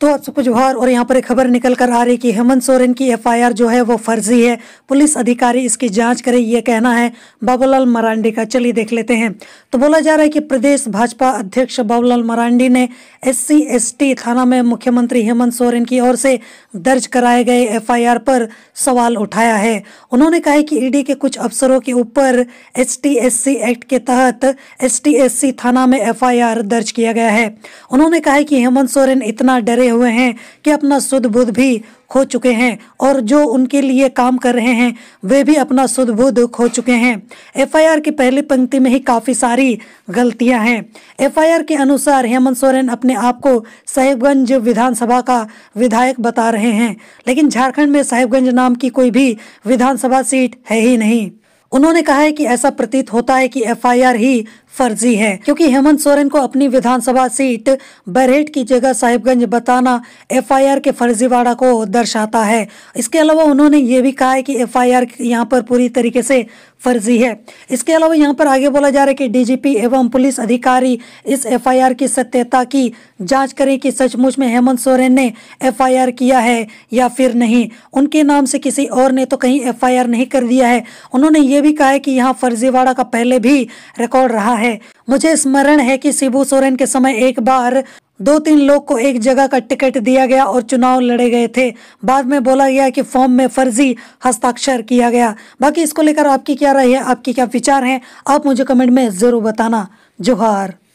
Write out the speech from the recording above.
तो आप सबको जोहार और यहाँ पर एक खबर निकल कर आ रही कि हेमंत सोरेन की एफआईआर जो है वो फर्जी है पुलिस अधिकारी इसकी जांच करें ये कहना है बाबूलाल मरांडी का चलिए देख लेते हैं तो बोला जा रहा है कि प्रदेश भाजपा अध्यक्ष बाबूलाल मरांडी ने एससी एसटी थाना में मुख्यमंत्री हेमंत सोरेन की ओर से दर्ज कराए गए एफ पर सवाल उठाया है उन्होंने कहा है कि ईडी के कुछ अफसरों के ऊपर एस एक्ट के तहत एस थाना में एफ दर्ज किया गया है उन्होंने कहा की कि हेमंत सोरेन इतना डरे खोए हुए हैं कि अपना शुद्ध बुद्ध भी खो चुके हैं और जो उनके लिए काम कर रहे हैं वे भी अपना शुद्ध बुद्ध खो चुके हैं एफआईआर की पहली पंक्ति में ही काफ़ी सारी गलतियां हैं एफआईआर के अनुसार हेमंत सोरेन अपने आप को साहिबगंज विधानसभा का विधायक बता रहे हैं लेकिन झारखंड में साहिबगंज नाम की कोई भी विधानसभा सीट है ही नहीं उन्होंने कहा है कि ऐसा प्रतीत होता है कि एफआईआर ही फर्जी है क्योंकि हेमंत सोरेन को अपनी विधानसभा सीट बरहेट की जगह साहिबगंज बताना एफआईआर के फर्जीवाड़ा को दर्शाता है इसके अलावा उन्होंने ये भी कहा है कि एफआईआर यहाँ पर पूरी तरीके से फर्जी है इसके अलावा यहाँ पर आगे बोला जा रहा है कि डीजीपी एवं पुलिस अधिकारी इस एफ की सत्यता की जाँच करें कि सचमुच में हेमंत सोरेन ने एफ किया है या फिर नहीं उनके नाम से किसी और ने तो कहीं एफ नहीं कर दिया है उन्होंने ये भी कहा है कि यहाँ फर्जीवाड़ा का पहले भी रिकॉर्ड रहा है मुझे स्मरण है कि शिबू सोरेन के समय एक बार दो तीन लोग को एक जगह का टिकट दिया गया और चुनाव लड़े गए थे बाद में बोला गया कि फॉर्म में फर्जी हस्ताक्षर किया गया बाकी इसको लेकर आपकी क्या राय है आपकी क्या विचार है आप मुझे कमेंट में ज़रूर बताना जोहार